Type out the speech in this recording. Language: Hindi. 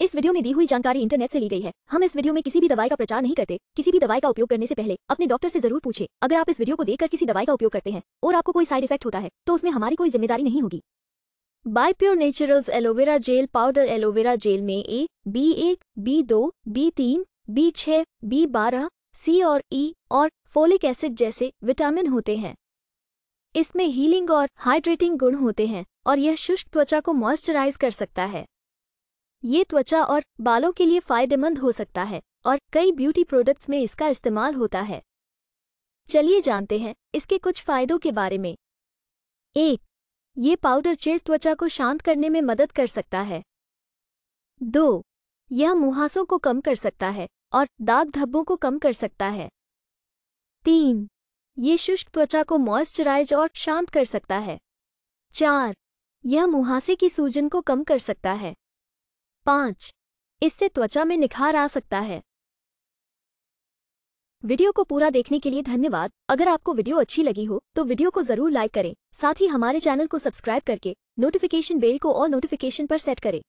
इस वीडियो में दी हुई जानकारी इंटरनेट से ली गई है हम इस वीडियो में किसी भी दवाई का प्रचार नहीं करते किसी भी दवाई का उपयोग करने से पहले अपने डॉक्टर से जरूर पूछे अगर आप इस वीडियो को देखकर किसी दवाई का उपयोग करते हैं और आपको कोई साइड इफेक्ट होता है तो उसमें हमारी कोई जिम्मेदारी नहीं होगी by pure naturals aloe vera gel powder aloe vera gel में ए बी एक बी दो बी तीन बी छः बी बारह सी और ई e, और फोलिक एसिड जैसे विटामिन होते हैं इसमें हीलिंग और हाइड्रेटिंग गुण होते हैं और यह शुष्क त्वचा को मॉइस्चराइज कर सकता है ये त्वचा और बालों के लिए फायदेमंद हो सकता है और कई ब्यूटी प्रोडक्ट्स में इसका इस्तेमाल होता है चलिए जानते हैं इसके कुछ फायदों के बारे में एक ये पाउडर चिड़ त्वचा को शांत करने में मदद कर सकता है दो यह मुहासों को कम कर सकता है और दाग धब्बों को कम कर सकता है तीन ये शुष्क त्वचा को मॉइस्चराइज और शांत कर सकता है चार यह मुहासे की सूजन को कम कर सकता है पाँच इससे त्वचा में निखार आ सकता है वीडियो को पूरा देखने के लिए धन्यवाद अगर आपको वीडियो अच्छी लगी हो तो वीडियो को जरूर लाइक करें साथ ही हमारे चैनल को सब्सक्राइब करके नोटिफिकेशन बेल को और नोटिफिकेशन पर सेट करें